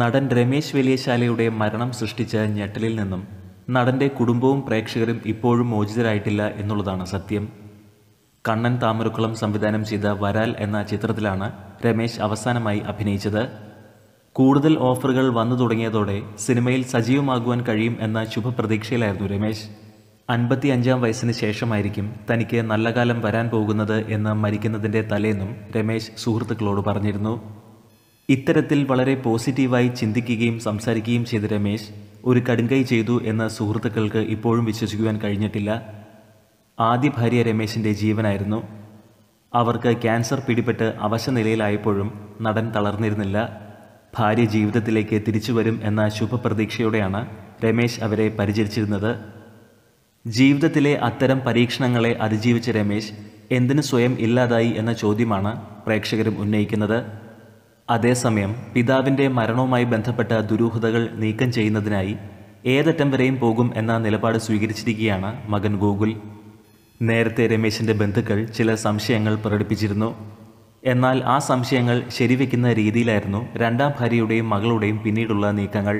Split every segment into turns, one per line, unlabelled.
നടൻ രമേശ് വലിയശാലയുടെ മരണം സൃഷ്ടിച്ച ഞെട്ടലിൽ നിന്നും നടൻ്റെ കുടുംബവും പ്രേക്ഷകരും ഇപ്പോഴും മോചിതരായിട്ടില്ല എന്നുള്ളതാണ് സത്യം കണ്ണൻ താമരക്കുളം സംവിധാനം ചെയ്ത വരാൽ എന്ന ചിത്രത്തിലാണ് രമേശ് അവസാനമായി അഭിനയിച്ചത് കൂടുതൽ ഓഫറുകൾ വന്നു തുടങ്ങിയതോടെ സിനിമയിൽ സജീവമാകുവാൻ കഴിയും എന്ന ശുഭപ്രതീക്ഷയിലായിരുന്നു രമേശ് അൻപത്തി അഞ്ചാം വയസ്സിന് ശേഷമായിരിക്കും തനിക്ക് നല്ല കാലം വരാൻ പോകുന്നത് എന്ന് മരിക്കുന്നതിൻ്റെ തലേന്നും രമേശ് സുഹൃത്തുക്കളോട് പറഞ്ഞിരുന്നു ഇത്തരത്തിൽ വളരെ പോസിറ്റീവായി ചിന്തിക്കുകയും സംസാരിക്കുകയും ചെയ്ത രമേശ് ഒരു കടുങ്കൈ ചെയ്തു എന്ന സുഹൃത്തുക്കൾക്ക് ഇപ്പോഴും വിശ്വസിക്കുവാൻ കഴിഞ്ഞിട്ടില്ല ആദ്യ ഭാര്യ രമേശിൻ്റെ ജീവനായിരുന്നു അവർക്ക് ക്യാൻസർ പിടിപെട്ട് അവശനിലയിലായപ്പോഴും നടൻ തളർന്നിരുന്നില്ല ഭാര്യ ജീവിതത്തിലേക്ക് തിരിച്ചു വരും എന്ന ശുഭപ്രതീക്ഷയോടെയാണ് രമേശ് അവരെ പരിചരിച്ചിരുന്നത് ജീവിതത്തിലെ അത്തരം പരീക്ഷണങ്ങളെ അതിജീവിച്ച രമേശ് എന്തിനു സ്വയം ഇല്ലാതായി എന്ന ചോദ്യമാണ് പ്രേക്ഷകരും ഉന്നയിക്കുന്നത് അതേസമയം പിതാവിൻ്റെ മരണവുമായി ബന്ധപ്പെട്ട ദുരൂഹതകൾ നീക്കം ചെയ്യുന്നതിനായി ഏതറ്റം വരെയും പോകും എന്ന നിലപാട് സ്വീകരിച്ചിരിക്കുകയാണ് മകൻ ഗോകുൽ നേരത്തെ രമേശിൻ്റെ ബന്ധുക്കൾ ചില സംശയങ്ങൾ പ്രകടിപ്പിച്ചിരുന്നു എന്നാൽ ആ സംശയങ്ങൾ ശരിവെക്കുന്ന രീതിയിലായിരുന്നു രണ്ടാം ഭാര്യയുടെയും മകളുടെയും പിന്നീടുള്ള നീക്കങ്ങൾ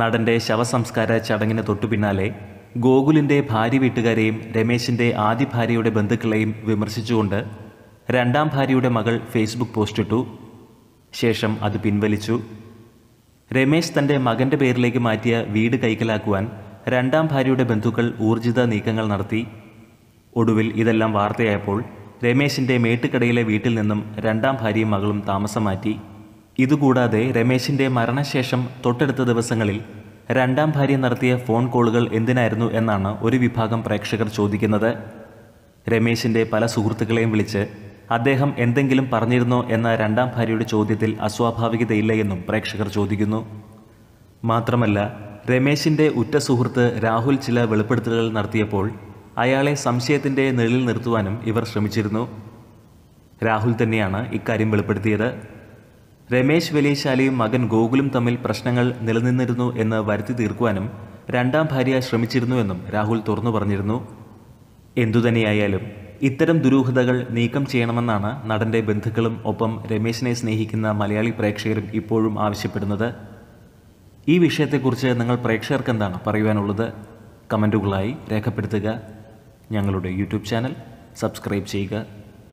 നടൻ്റെ ശവസംസ്കാര ചടങ്ങിന് തൊട്ടു പിന്നാലെ ഗോകുലിൻ്റെ ഭാര്യ വീട്ടുകാരെയും രമേശിൻ്റെ ആദ്യ ഭാര്യയുടെ ബന്ധുക്കളെയും വിമർശിച്ചുകൊണ്ട് രണ്ടാം ഭാര്യയുടെ മകൾ ഫേസ്ബുക്ക് പോസ്റ്റിട്ടു ശേഷം അത് പിൻവലിച്ചു രമേശ് തൻ്റെ മകൻ്റെ പേരിലേക്ക് മാറ്റിയ വീട് കൈക്കലാക്കുവാൻ രണ്ടാം ഭാര്യയുടെ ബന്ധുക്കൾ ഊർജിത നീക്കങ്ങൾ നടത്തി ഒടുവിൽ ഇതെല്ലാം വാർത്തയായപ്പോൾ രമേശിൻ്റെ മേട്ടുകടയിലെ വീട്ടിൽ നിന്നും രണ്ടാം ഭാര്യയും മകളും താമസം മാറ്റി ഇതുകൂടാതെ രമേശിൻ്റെ മരണശേഷം തൊട്ടടുത്ത ദിവസങ്ങളിൽ രണ്ടാം ഭാര്യ നടത്തിയ ഫോൺ കോളുകൾ എന്തിനായിരുന്നു എന്നാണ് ഒരു വിഭാഗം പ്രേക്ഷകർ ചോദിക്കുന്നത് രമേശിൻ്റെ പല സുഹൃത്തുക്കളെയും വിളിച്ച് അദ്ദേഹം എന്തെങ്കിലും പറഞ്ഞിരുന്നോ എന്ന രണ്ടാം ഭാര്യയുടെ ചോദ്യത്തിൽ അസ്വാഭാവികതയില്ലയെന്നും പ്രേക്ഷകർ ചോദിക്കുന്നു മാത്രമല്ല രമേശിൻ്റെ ഉറ്റ സുഹൃത്ത് രാഹുൽ ചില വെളിപ്പെടുത്തലുകൾ നടത്തിയപ്പോൾ അയാളെ സംശയത്തിൻ്റെ നിഴലിൽ നിർത്തുവാനും ഇവർ ശ്രമിച്ചിരുന്നു രാഹുൽ തന്നെയാണ് ഇക്കാര്യം വെളിപ്പെടുത്തിയത് രമേശ് വലിയശാലിയും മകൻ ഗോകുലും തമ്മിൽ പ്രശ്നങ്ങൾ നിലനിന്നിരുന്നു എന്ന് വരുത്തി തീർക്കുവാനും രണ്ടാം ഭാര്യ ശ്രമിച്ചിരുന്നുവെന്നും രാഹുൽ തുറന്നു പറഞ്ഞിരുന്നു എന്തുതന്നെയായാലും ഇത്തരം ദുരൂഹതകൾ നീക്കം ചെയ്യണമെന്നാണ് നടൻ്റെ ബന്ധുക്കളും ഒപ്പം രമേശിനെ സ്നേഹിക്കുന്ന മലയാളി പ്രേക്ഷകരും ഇപ്പോഴും ആവശ്യപ്പെടുന്നത് ഈ വിഷയത്തെക്കുറിച്ച് നിങ്ങൾ പ്രേക്ഷകർക്ക് എന്താണ് പറയുവാനുള്ളത് കമൻറ്റുകളായി രേഖപ്പെടുത്തുക ഞങ്ങളുടെ യൂട്യൂബ് ചാനൽ സബ്സ്ക്രൈബ് ചെയ്യുക